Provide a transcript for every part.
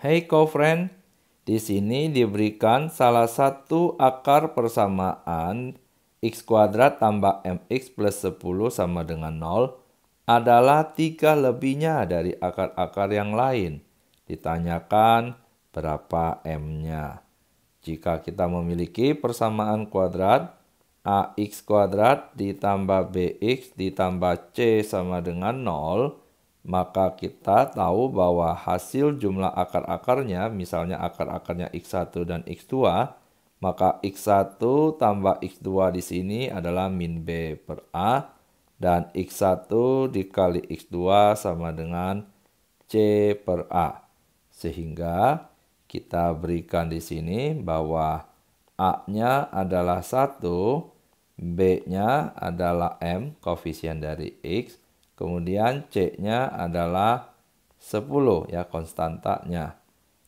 Hey co-friend, di sini diberikan salah satu akar persamaan x kuadrat tambah mx plus 10 sama dengan 0 adalah tiga lebihnya dari akar-akar yang lain. Ditanyakan berapa m-nya. Jika kita memiliki persamaan kuadrat, ax kuadrat ditambah bx ditambah c sama dengan 0, maka kita tahu bahwa hasil jumlah akar-akarnya, misalnya akar-akarnya X1 dan X2, maka X1 tambah X2 di sini adalah min B per A, dan X1 dikali X2 sama dengan C per A. Sehingga kita berikan di sini bahwa A-nya adalah 1, B-nya adalah M, koefisien dari X, Kemudian C-nya adalah 10 ya konstantanya.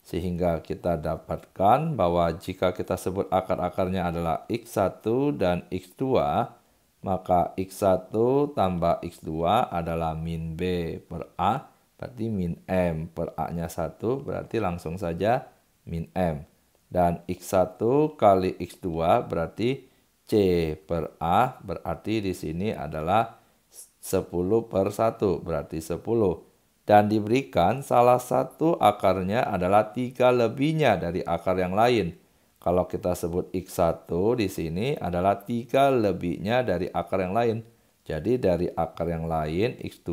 Sehingga kita dapatkan bahwa jika kita sebut akar-akarnya adalah X1 dan X2, maka X1 tambah X2 adalah min B per A, berarti min M per A-nya 1, berarti langsung saja min M. Dan X1 kali X2 berarti C per A, berarti di sini adalah 10 per 1 berarti 10. Dan diberikan salah satu akarnya adalah tiga lebihnya dari akar yang lain. Kalau kita sebut X1 di sini adalah tiga lebihnya dari akar yang lain. Jadi dari akar yang lain X2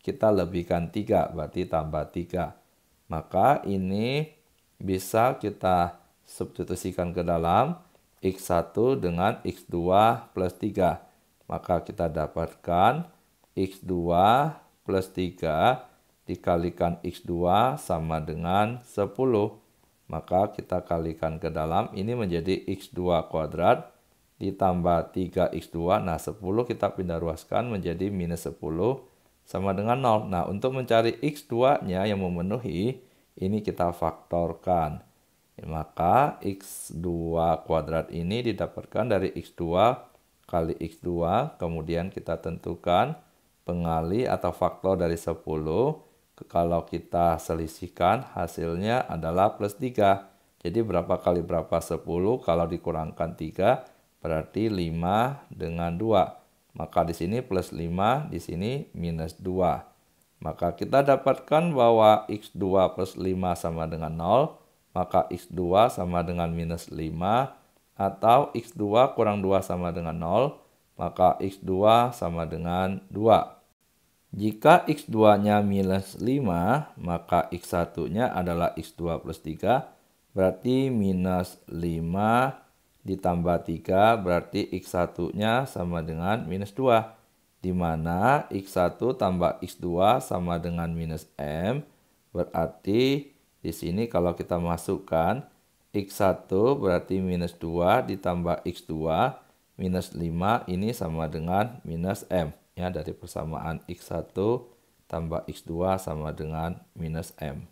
kita lebihkan 3 berarti tambah 3. Maka ini bisa kita substitusikan ke dalam X1 dengan X2 plus 3 maka kita dapatkan X2 plus 3 dikalikan X2 sama dengan 10. Maka kita kalikan ke dalam, ini menjadi X2 kuadrat ditambah 3X2. Nah, 10 kita pindah ruaskan menjadi minus 10 sama dengan 0. Nah, untuk mencari X2-nya yang memenuhi, ini kita faktorkan. Maka X2 kuadrat ini didapatkan dari X2 kali X2, kemudian kita tentukan pengali atau faktor dari 10. Kalau kita selisihkan hasilnya adalah plus 3. Jadi berapa kali berapa 10, kalau dikurangkan 3 berarti 5 dengan 2. Maka di sini plus 5, di sini minus 2. Maka kita dapatkan bahwa X2 plus 5 sama dengan 0. Maka X2 sama dengan minus 5 atau x2 kurang 2 sama dengan 0, maka x2 sama dengan 2. Jika x2-nya minus 5, maka x1-nya adalah x2 plus 3, berarti minus 5 ditambah 3, berarti x1-nya sama dengan minus 2. Di mana x1 tambah x2 sama dengan minus m, berarti di sini kalau kita masukkan, X1 berarti minus 2 ditambah X2 minus 5 ini sama dengan minus M. Ya, dari persamaan X1 tambah X2 sama dengan minus M.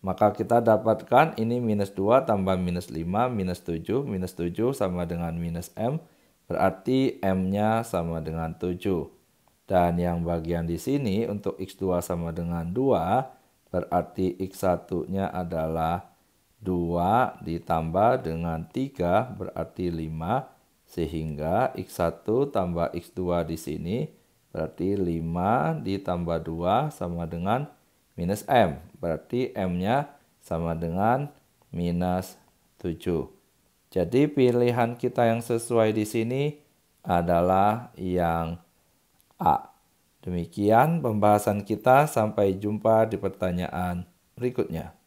Maka kita dapatkan ini minus 2 tambah minus 5 minus 7 minus 7 sama dengan minus M. Berarti M-nya sama dengan 7. Dan yang bagian di sini untuk X2 sama dengan 2 berarti X1-nya adalah 2 ditambah dengan 3 berarti 5 sehingga X1 tambah X2 di sini berarti 5 ditambah 2 sama dengan minus M berarti M-nya sama dengan minus 7 jadi pilihan kita yang sesuai di sini adalah yang A demikian pembahasan kita sampai jumpa di pertanyaan berikutnya